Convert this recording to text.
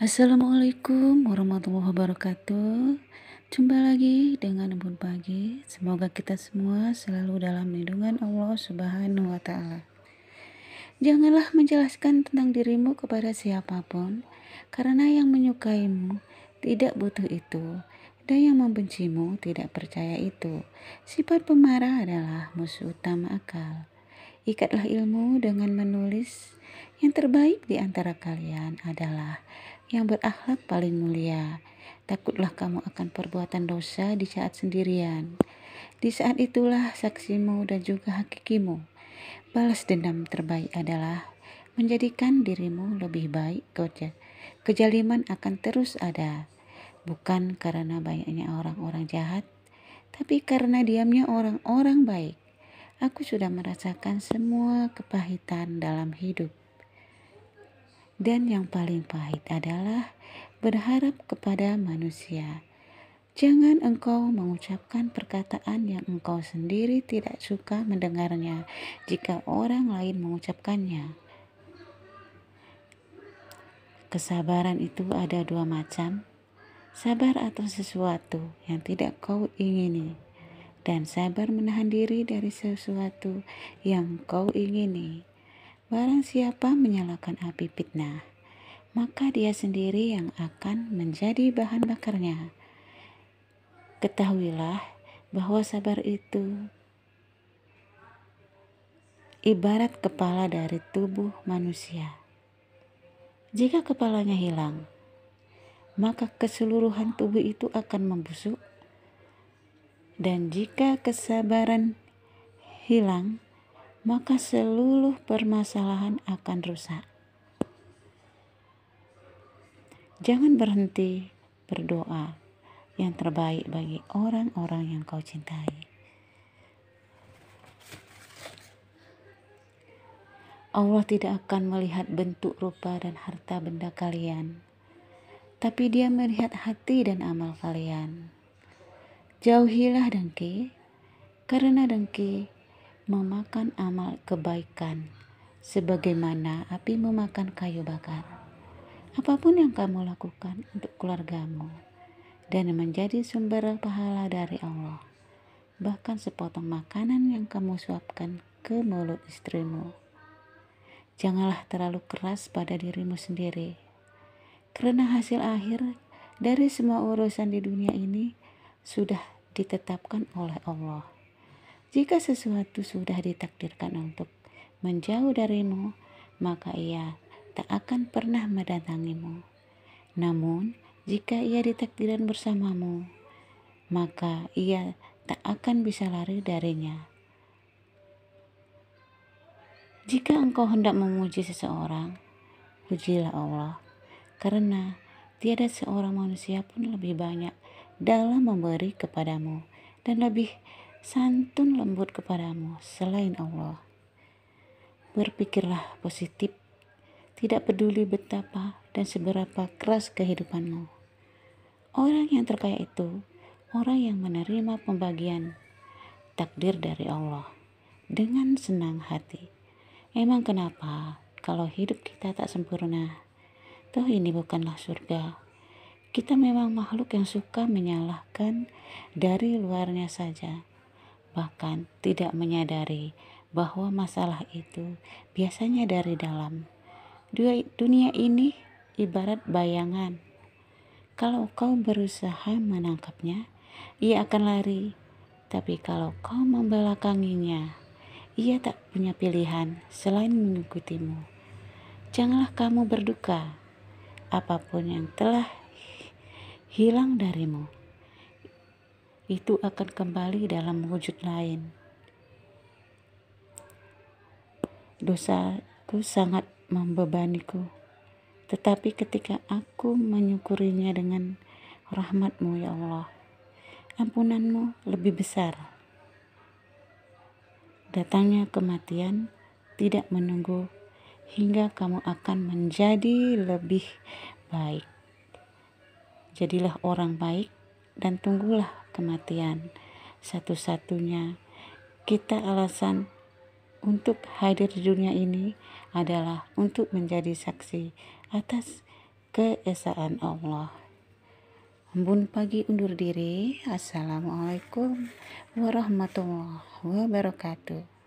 Assalamualaikum warahmatullahi wabarakatuh. Jumpa lagi dengan Bun Pagi. Semoga kita semua selalu dalam lindungan Allah Subhanahu wa taala. Janganlah menjelaskan tentang dirimu kepada siapapun, karena yang menyukaimu tidak butuh itu dan yang membencimu tidak percaya itu. Sifat pemarah adalah musuh utama akal. Ikatlah ilmu dengan menulis. Yang terbaik di antara kalian adalah yang berakhlak paling mulia. Takutlah kamu akan perbuatan dosa di saat sendirian. Di saat itulah saksimu dan juga hakikimu. Balas dendam terbaik adalah menjadikan dirimu lebih baik. Kejaliman akan terus ada, bukan karena banyaknya orang-orang jahat, tapi karena diamnya orang-orang baik. Aku sudah merasakan semua kepahitan dalam hidup. Dan yang paling pahit adalah berharap kepada manusia. Jangan engkau mengucapkan perkataan yang engkau sendiri tidak suka mendengarnya jika orang lain mengucapkannya. Kesabaran itu ada dua macam: sabar atau sesuatu yang tidak kau ingini, dan sabar menahan diri dari sesuatu yang kau ingini. Barang siapa menyalakan api fitnah, maka dia sendiri yang akan menjadi bahan bakarnya. Ketahuilah bahwa sabar itu ibarat kepala dari tubuh manusia. Jika kepalanya hilang, maka keseluruhan tubuh itu akan membusuk dan jika kesabaran hilang, maka seluruh permasalahan akan rusak. Jangan berhenti berdoa yang terbaik bagi orang-orang yang kau cintai. Allah tidak akan melihat bentuk rupa dan harta benda kalian, tapi Dia melihat hati dan amal kalian. Jauhilah dengki, karena dengki memakan amal kebaikan, sebagaimana api memakan kayu bakar. Apapun yang kamu lakukan untuk keluargamu dan menjadi sumber pahala dari Allah, bahkan sepotong makanan yang kamu suapkan ke mulut istrimu. Janganlah terlalu keras pada dirimu sendiri, karena hasil akhir dari semua urusan di dunia ini sudah ditetapkan oleh Allah. Jika sesuatu sudah ditakdirkan untuk menjauh darimu, maka ia tak akan pernah mendatangimu. Namun, jika ia ditakdirkan bersamamu, maka ia tak akan bisa lari darinya. Jika engkau hendak memuji seseorang, pujilah Allah, karena tiada seorang manusia pun lebih banyak dalam memberi kepadamu dan lebih santun lembut kepadamu selain Allah. Berpikirlah positif, tidak peduli betapa dan seberapa keras kehidupanmu. Orang yang terkaya itu orang yang menerima pembagian takdir dari Allah dengan senang hati. Emang kenapa kalau hidup kita tak sempurna? Toh ini bukanlah surga kita memang makhluk yang suka menyalahkan dari luarnya saja, bahkan tidak menyadari bahwa masalah itu biasanya dari dalam. Dunia ini ibarat bayangan. Kalau kau berusaha menangkapnya, ia akan lari. Tapi kalau kau membelakanginya, ia tak punya pilihan selain mengikutimu. Janganlah kamu berduka, apapun yang telah hilang darimu, itu akan kembali dalam wujud lain. Dosaku sangat membebaniku, tetapi ketika aku menyukurinya dengan rahmatmu ya Allah, ampunanmu lebih besar. Datangnya kematian tidak menunggu hingga kamu akan menjadi lebih baik. Jadilah orang baik dan tunggulah kematian. Satu-satunya kita alasan untuk hadir di dunia ini adalah untuk menjadi saksi atas keesaan Allah. Embun pagi undur diri. Assalamualaikum warahmatullahi wabarakatuh.